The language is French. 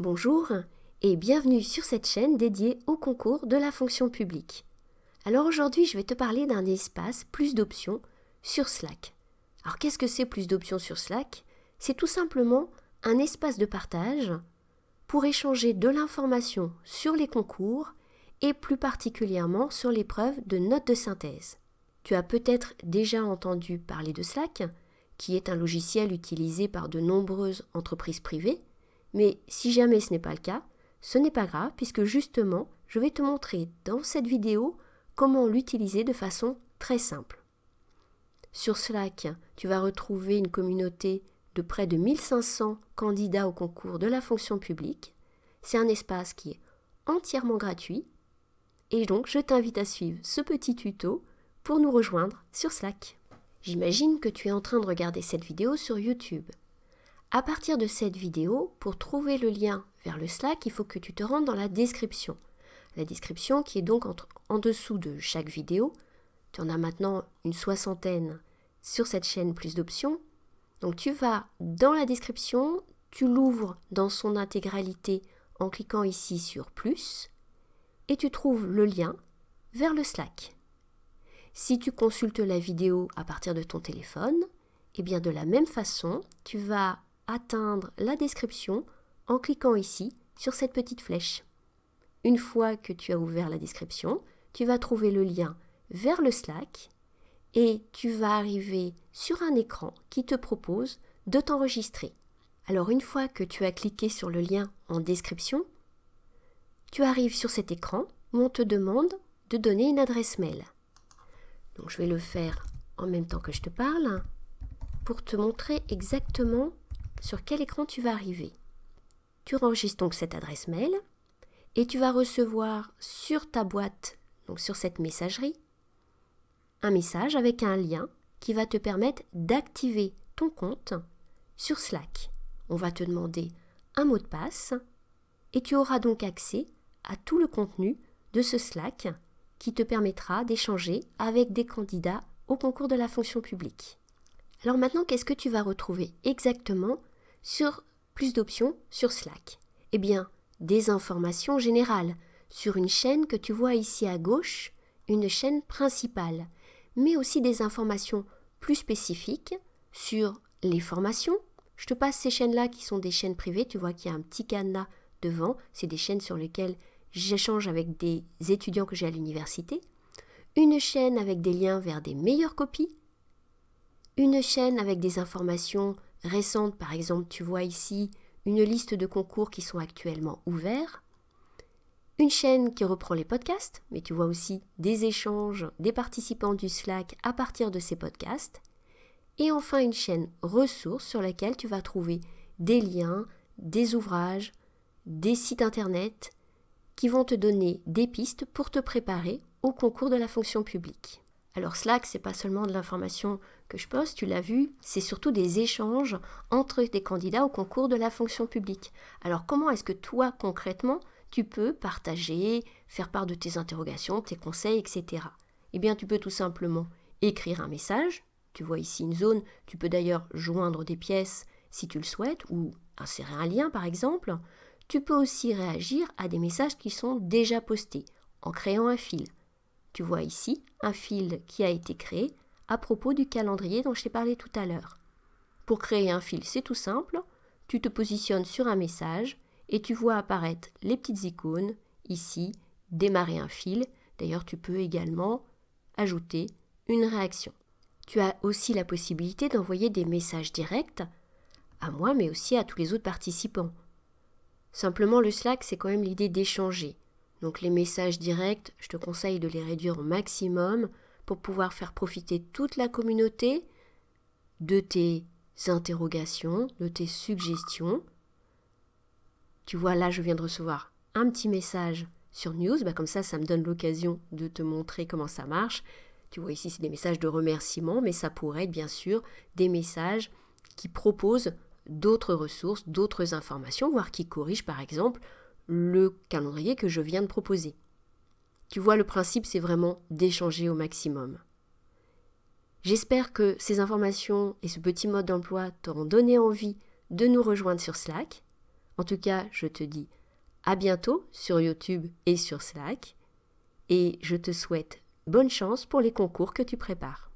Bonjour et bienvenue sur cette chaîne dédiée au concours de la fonction publique. Alors aujourd'hui, je vais te parler d'un espace plus d'options sur Slack. Alors qu'est-ce que c'est plus d'options sur Slack C'est tout simplement un espace de partage pour échanger de l'information sur les concours et plus particulièrement sur l'épreuve de notes de synthèse. Tu as peut-être déjà entendu parler de Slack, qui est un logiciel utilisé par de nombreuses entreprises privées mais si jamais ce n'est pas le cas, ce n'est pas grave puisque justement, je vais te montrer dans cette vidéo comment l'utiliser de façon très simple. Sur Slack, tu vas retrouver une communauté de près de 1500 candidats au concours de la fonction publique. C'est un espace qui est entièrement gratuit. Et donc, je t'invite à suivre ce petit tuto pour nous rejoindre sur Slack. J'imagine que tu es en train de regarder cette vidéo sur YouTube. À partir de cette vidéo, pour trouver le lien vers le Slack, il faut que tu te rendes dans la description. La description qui est donc en dessous de chaque vidéo. Tu en as maintenant une soixantaine sur cette chaîne plus d'options. Donc tu vas dans la description, tu l'ouvres dans son intégralité en cliquant ici sur plus et tu trouves le lien vers le Slack. Si tu consultes la vidéo à partir de ton téléphone, eh bien de la même façon, tu vas atteindre la description en cliquant ici sur cette petite flèche. Une fois que tu as ouvert la description, tu vas trouver le lien vers le Slack et tu vas arriver sur un écran qui te propose de t'enregistrer. Alors une fois que tu as cliqué sur le lien en description, tu arrives sur cet écran où on te demande de donner une adresse mail. Donc je vais le faire en même temps que je te parle pour te montrer exactement sur quel écran tu vas arriver. Tu enregistres donc cette adresse mail et tu vas recevoir sur ta boîte, donc sur cette messagerie, un message avec un lien qui va te permettre d'activer ton compte sur Slack. On va te demander un mot de passe et tu auras donc accès à tout le contenu de ce Slack qui te permettra d'échanger avec des candidats au concours de la fonction publique. Alors maintenant, qu'est-ce que tu vas retrouver exactement sur plus d'options sur Slack Eh bien, des informations générales sur une chaîne que tu vois ici à gauche, une chaîne principale, mais aussi des informations plus spécifiques sur les formations. Je te passe ces chaînes-là qui sont des chaînes privées. Tu vois qu'il y a un petit cadenas devant. C'est des chaînes sur lesquelles j'échange avec des étudiants que j'ai à l'université. Une chaîne avec des liens vers des meilleures copies. Une chaîne avec des informations Récente, par exemple, tu vois ici une liste de concours qui sont actuellement ouverts, une chaîne qui reprend les podcasts, mais tu vois aussi des échanges des participants du Slack à partir de ces podcasts, et enfin une chaîne ressources sur laquelle tu vas trouver des liens, des ouvrages, des sites internet qui vont te donner des pistes pour te préparer au concours de la fonction publique. Alors Slack, c'est pas seulement de l'information que je poste, tu l'as vu, c'est surtout des échanges entre des candidats au concours de la fonction publique. Alors comment est-ce que toi concrètement tu peux partager, faire part de tes interrogations, tes conseils, etc. Eh bien tu peux tout simplement écrire un message, tu vois ici une zone, tu peux d'ailleurs joindre des pièces si tu le souhaites ou insérer un lien par exemple. Tu peux aussi réagir à des messages qui sont déjà postés en créant un fil. Tu vois ici un fil qui a été créé à propos du calendrier dont je t'ai parlé tout à l'heure. Pour créer un fil, c'est tout simple. Tu te positionnes sur un message et tu vois apparaître les petites icônes ici, démarrer un fil. D'ailleurs, tu peux également ajouter une réaction. Tu as aussi la possibilité d'envoyer des messages directs à moi, mais aussi à tous les autres participants. Simplement, le Slack, c'est quand même l'idée d'échanger. Donc les messages directs, je te conseille de les réduire au maximum pour pouvoir faire profiter toute la communauté de tes interrogations, de tes suggestions. Tu vois, là, je viens de recevoir un petit message sur News, bah, comme ça, ça me donne l'occasion de te montrer comment ça marche. Tu vois, ici, c'est des messages de remerciement, mais ça pourrait être bien sûr des messages qui proposent d'autres ressources, d'autres informations, voire qui corrigent par exemple le calendrier que je viens de proposer. Tu vois, le principe, c'est vraiment d'échanger au maximum. J'espère que ces informations et ce petit mode d'emploi t'auront donné envie de nous rejoindre sur Slack. En tout cas, je te dis à bientôt sur YouTube et sur Slack. Et je te souhaite bonne chance pour les concours que tu prépares.